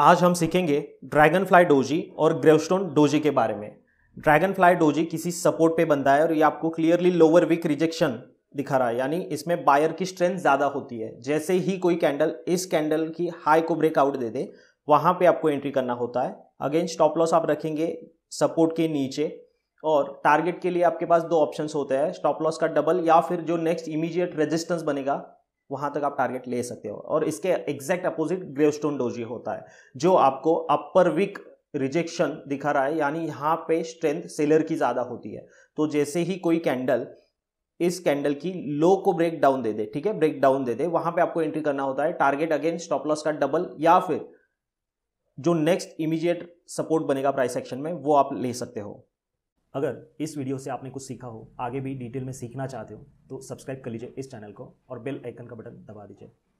आज हम सीखेंगे ड्रैगन फ्लाई डोजी और ग्रेवस्टोन डोजी के बारे में ड्रैगन फ्लाई डोजी किसी सपोर्ट पे बनता है और ये आपको क्लियरली लोअर वीक रिजेक्शन दिखा रहा है यानी इसमें बायर की स्ट्रेंथ ज़्यादा होती है जैसे ही कोई कैंडल इस कैंडल की हाई को ब्रेकआउट दे दे वहाँ पे आपको एंट्री करना होता है अगेन स्टॉप लॉस आप रखेंगे सपोर्ट के नीचे और टारगेट के लिए आपके पास दो ऑप्शंस होते हैं स्टॉप लॉस का डबल या फिर जो नेक्स्ट इमीडिएट रेजिस्टेंस बनेगा वहां तक आप टारगेट ले सकते हो और इसके एग्जैक्ट अपोजिट ग्रेवस्टोन डोजी होता है जो आपको अपर विक रिजेक्शन दिखा रहा है यानी यहाँ पे स्ट्रेंथ सेलर की ज़्यादा होती है तो जैसे ही कोई कैंडल इस कैंडल की लो को ब्रेक डाउन दे दे ठीक है ब्रेक डाउन दे दे वहां पे आपको एंट्री करना होता है टारगेट अगेन स्टॉप लॉस का डबल या फिर जो नेक्स्ट इमीडिएट सपोर्ट बनेगा प्राइस एक्शन में वो आप ले सकते हो अगर इस वीडियो से आपने कुछ सीखा हो आगे भी डिटेल में सीखना चाहते हो तो सब्सक्राइब कर लीजिए इस चैनल को और बेल आइकन का बटन दबा दीजिए